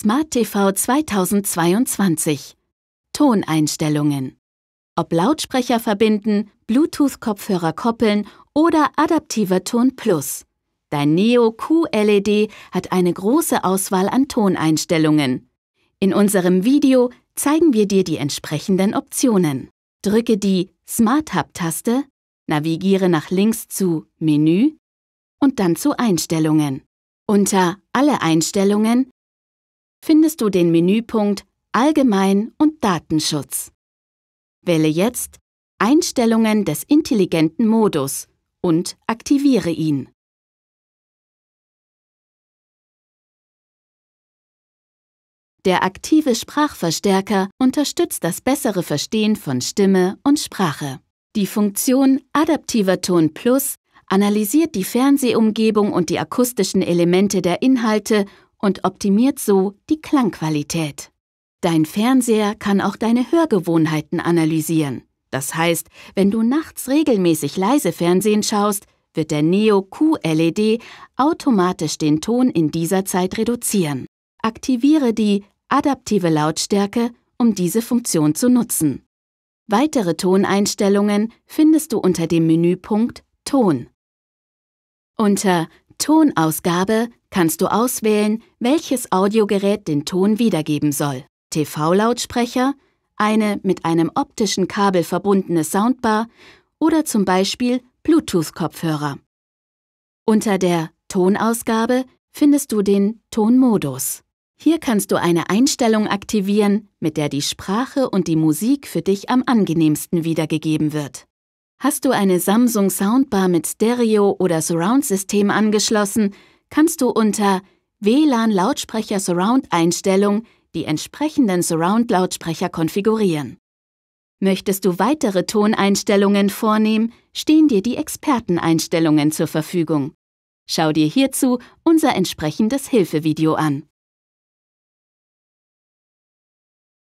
Smart TV 2022 Toneinstellungen ob Lautsprecher verbinden, Bluetooth-Kopfhörer koppeln oder adaptiver Ton Plus. Dein Neo QLED hat eine große Auswahl an Toneinstellungen. In unserem Video zeigen wir dir die entsprechenden Optionen. Drücke die Smart Hub-Taste, navigiere nach links zu Menü und dann zu Einstellungen. Unter Alle Einstellungen findest du den Menüpunkt Allgemein und Datenschutz. Wähle jetzt Einstellungen des intelligenten Modus und aktiviere ihn. Der aktive Sprachverstärker unterstützt das bessere Verstehen von Stimme und Sprache. Die Funktion Adaptiver Ton Plus analysiert die Fernsehumgebung und die akustischen Elemente der Inhalte und optimiert so die Klangqualität. Dein Fernseher kann auch deine Hörgewohnheiten analysieren. Das heißt, wenn du nachts regelmäßig leise Fernsehen schaust, wird der Neo QLED automatisch den Ton in dieser Zeit reduzieren. Aktiviere die adaptive Lautstärke, um diese Funktion zu nutzen. Weitere Toneinstellungen findest du unter dem Menüpunkt Ton. Unter Tonausgabe kannst du auswählen, welches Audiogerät den Ton wiedergeben soll. TV-Lautsprecher, eine mit einem optischen Kabel verbundene Soundbar oder zum Beispiel Bluetooth-Kopfhörer. Unter der Tonausgabe findest du den Tonmodus. Hier kannst du eine Einstellung aktivieren, mit der die Sprache und die Musik für dich am angenehmsten wiedergegeben wird. Hast du eine Samsung Soundbar mit Stereo- oder Surround-System angeschlossen, kannst du unter WLAN-Lautsprecher-Surround-Einstellung die entsprechenden Surround-Lautsprecher konfigurieren. Möchtest du weitere Toneinstellungen vornehmen, stehen dir die Experteneinstellungen zur Verfügung. Schau dir hierzu unser entsprechendes Hilfevideo an.